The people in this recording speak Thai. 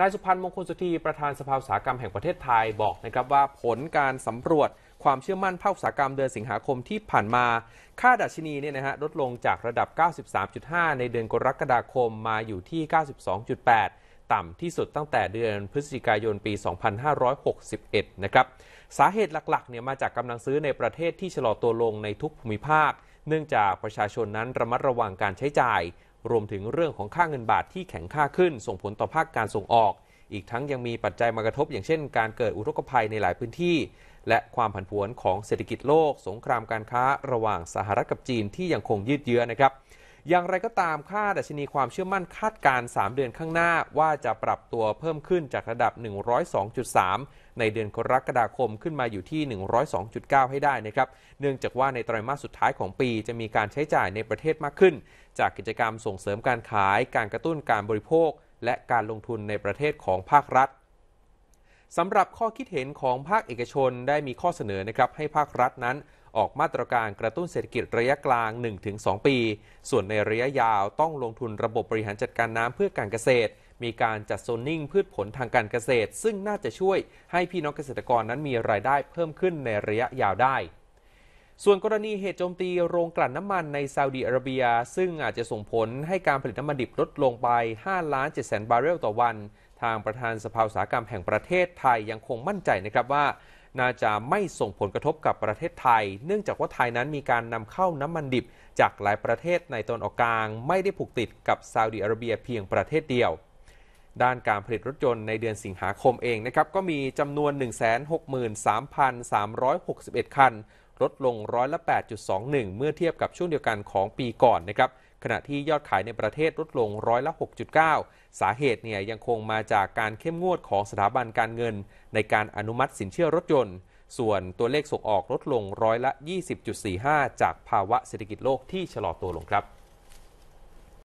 นายสุพันธ์มงคลสุธีประธานสภาอุตสาหกรรมแห่งประเทศไทยบอกนะครับว่าผลการสำรวจความเชื่อมั่นภาคอุตสาหกรรมเดือนสิงหาคมที่ผ่านมา ค่าดัชนีเนี่ยนะฮะลดลงจากระดับ 93.5 ในเดือนกรกฎาคมมาอยู่ที่ 92.8 ต่ำที่สุดตั้งแต่เดือนพฤศจิกายนปี 2561 นะครับ สาเหตุหลักๆเนี่ยมาจากกำลังซื้อในประเทศที่ชะลอตัวลงในทุกภูมิภาคเนื่องจากประชาชนนั้นระมัดระวังการใช้จ่ายรวมถึงเรื่องของค่าเงินบาทที่แข็งค่าขึ้นส่งผลต่อภาคการส่งออก อีกทั้งยังมีปัจจัยมากระทบ อย่างเช่นการเกิดอุทกภัยในหลายพื้นที่ และความผันผวนของเศรษฐกิจโลกสงครามการค้าระหว่างสหรัฐกับจีนที่ยังคงยืดเยื้อนะครับอย่างไรก็ตามค่าดัชนีความเชื่อมั่นคาดการ 3 เดือนข้างหน้า ว่าจะปรับตัวเพิ่มขึ้นจากระดับ 102.3 ในเดือนกรกฎาคมขึ้นมาอยู่ที่ 102.9 ให้ได้นะครับเนื่องจากว่าในไตรมาสสุดท้ายของปีจะมีการใช้จ่ายในประเทศมากขึ้น จากกิจกรรมส่งเสริมการขาย การกระตุ้นการบริโภค และการลงทุนในประเทศของภาครัฐสำหรับข้อคิดเห็นของภาคเอกชนได้มีข้อเสนอนะครับให้ภาครัฐนั้นออกมาตรการกระตุ้นเศรษฐกิจระยะกลาง 1-2 ปี ส่วนในระยะยาวต้องลงทุนระบบบริหารจัดการน้ำเพื่อการเกษตร มีการจัดโซนนิ่ง พืชผลทางการเกษตร ซึ่งน่าจะช่วยให้พี่น้องเกษตรกรนั้นมีรายได้เพิ่มขึ้นในระยะยาวได้ ส่วนกรณีเหตุโจมตี โรงกลั่นน้ำมันในซาอุดีอาระเบียซึ่งอาจจะส่งผลให้การผลิตน้ำมันดิบลดลงไป5ล้าน7แสนบาร์เรลต่อวันทางประธานสภาอุตสาหกรรมแห่งประเทศไทยยังคงมั่นใจนะครับว่าน่าจะไม่ส่งผลกระทบกับประเทศไทย เนื่องจากว่าไทยนั้นมีการนำเข้าน้ำมันดิบจากหลายประเทศในตอนออกกลางไม่ได้ผูกติดกับซาอุดิอาระเบียเพียงประเทศเดียว ด้านการผลิตรถยนต์ในเดือนสิงหาคมเองนะครับก็มีจำนวน 163,361 คัน ลดลงร้อยละ8.21 เมื่อเทียบกับช่วงเดียวกันของปีก่อนนะครับขณะที่ยอดขายในประเทศลดลงร้อยละ 6.9 สาเหตุเนี่ยยังคงมาจากการเข้มงวดของสถาบันการเงินในการอนุมัติสินเชื่อรถยนต์ ส่วนตัวเลขส่งออกลดลงร้อยละ 20.45 จากภาวะเศรษฐกิจโลกที่ชะลอตัวลงครับ